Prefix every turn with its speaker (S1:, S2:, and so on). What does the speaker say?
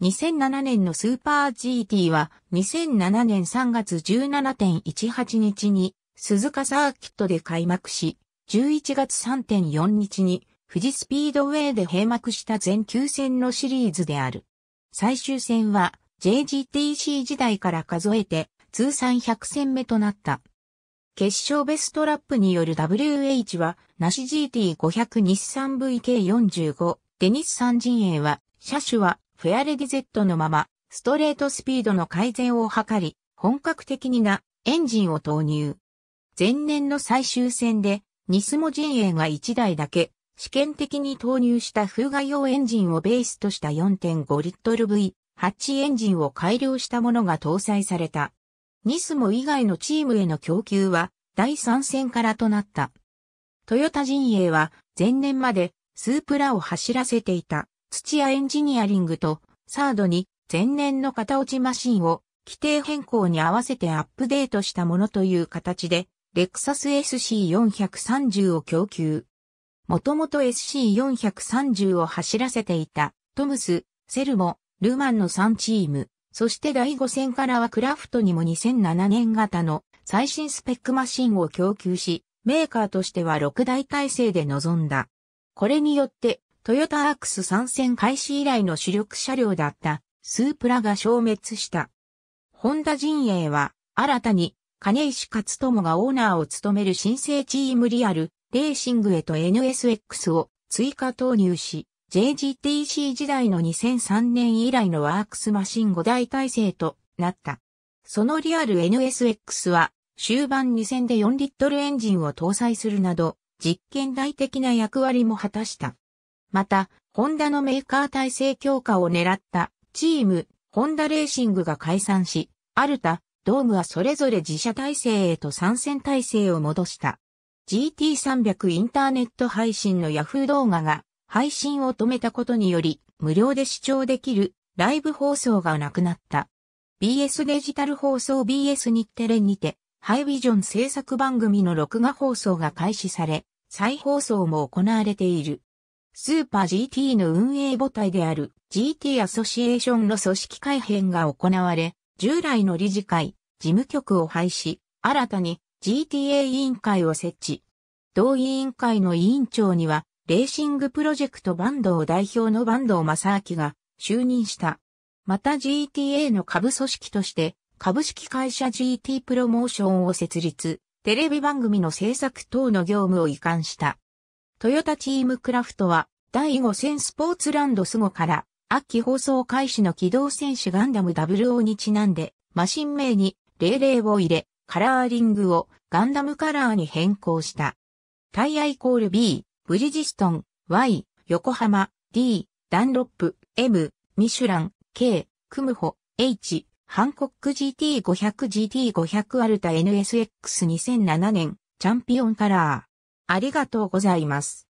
S1: 2007年のスーパー GT は2007年3月17.18日に鈴鹿サーキットで開幕し、11月3.4日に富士スピードウェイで閉幕した全9戦のシリーズである。最終戦は JGTC 時代から数えて通算100戦目となった。決勝ベストラップによる WH は、ナシ GT500 日産 VK45 ニス3陣営は、車種はフェアレディ Z のまま、ストレートスピードの改善を図り、本格的になエンジンを投入。前年の最終戦で、ニスモ陣営が1台だけ、試験的に投入した風外用エンジンをベースとした4.5リットル V8 エンジンを改良したものが搭載された。ニスモ以外のチームへの供給は、第3戦からとなった。トヨタ陣営は、前年まで、スープラを走らせていた。土屋エンジニアリングと、サードに前年の型落ちマシンを規定変更に合わせてアップデートしたものという形で、レクサス SC430 を供給。もともと SC430 を走らせていた、トムス、セルモ、ルマンの3チーム、そして第5戦からはクラフトにも2007年型の最新スペックマシンを供給し、メーカーとしては6大体制で臨んだ。これによってトヨタアークス参戦開始以来の主力車両だったスープラが消滅した。ホンダ陣営は新たに金石勝友がオーナーを務める新生チームリアルレーシングへと NSX を追加投入し JGTC 時代の2003年以来のワークスマシン5大体制となった。そのリアル NSX は終盤2戦で4リットルエンジンを搭載するなど実験台的な役割も果たした。また、ホンダのメーカー体制強化を狙ったチーム、ホンダレーシングが解散し、アルタ、ドームはそれぞれ自社体制へと参戦体制を戻した。GT300 インターネット配信のヤフー動画が配信を止めたことにより無料で視聴できるライブ放送がなくなった。BS デジタル放送 BS 日テレにてハイビジョン制作番組の録画放送が開始され、再放送も行われている。スーパー GT の運営母体である GT アソシエーションの組織改編が行われ、従来の理事会、事務局を廃止、新たに GTA 委員会を設置。同委員会の委員長には、レーシングプロジェクトバンドを代表のバンド正明が就任した。また GTA の下部組織として、株式会社 GT プロモーションを設立、テレビ番組の制作等の業務を移管した。トヨタチームクラフトは、第5戦スポーツランドスゴから、秋放送開始の機動戦士ガンダム WO にちなんで、マシン名に00を入れ、カラーリングをガンダムカラーに変更した。タイヤイコール B、ブリヂストン、Y、横浜、D、ダンロップ、M、ミシュラン、K、クムホ、H、ハンコック GT500GT500 アルタ NSX2007 年、チャンピオンカラー。ありがとうございます。